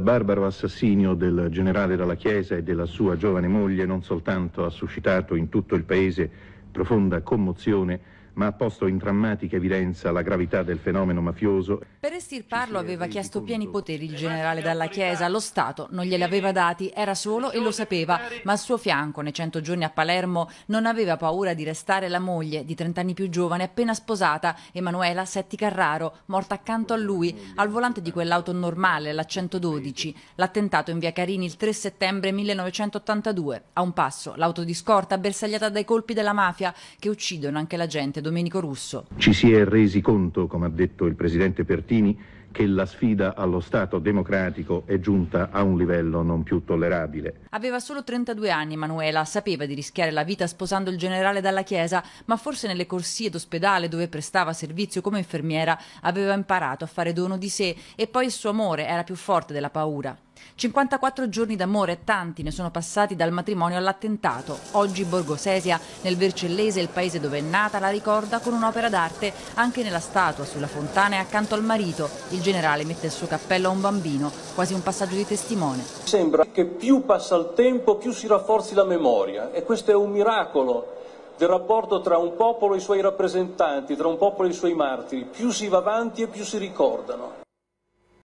barbaro assassinio del generale Dalla Chiesa e della sua giovane moglie non soltanto ha suscitato in tutto il paese profonda commozione, ma ha posto in drammatica evidenza la gravità del fenomeno mafioso. Per estirparlo aveva chiesto pieni poteri il generale dalla Chiesa, lo Stato non glieli aveva dati, era solo e lo sapeva, ma al suo fianco, nei cento giorni a Palermo, non aveva paura di restare la moglie, di 30 anni più giovane, appena sposata, Emanuela Setti Carraro, morta accanto a lui, al volante di quell'auto normale, la 112, l'attentato in via Carini il 3 settembre 1982. A un passo, l'auto di scorta bersagliata dai colpi della mafia che uccidono anche la gente Domenico Russo. Ci si è resi conto, come ha detto il presidente Pertini, che la sfida allo Stato democratico è giunta a un livello non più tollerabile. Aveva solo 32 anni Manuela, sapeva di rischiare la vita sposando il generale dalla Chiesa, ma forse nelle corsie d'ospedale dove prestava servizio come infermiera aveva imparato a fare dono di sé e poi il suo amore era più forte della paura. 54 giorni d'amore, tanti ne sono passati dal matrimonio all'attentato. Oggi Borgosesia, nel Vercellese, il paese dove è nata, la ricorda con un'opera d'arte anche nella statua sulla fontana e accanto al marito. Il generale mette il suo cappello a un bambino, quasi un passaggio di testimone. Sembra che più passa il tempo, più si rafforzi la memoria e questo è un miracolo del rapporto tra un popolo e i suoi rappresentanti, tra un popolo e i suoi martiri. Più si va avanti e più si ricordano.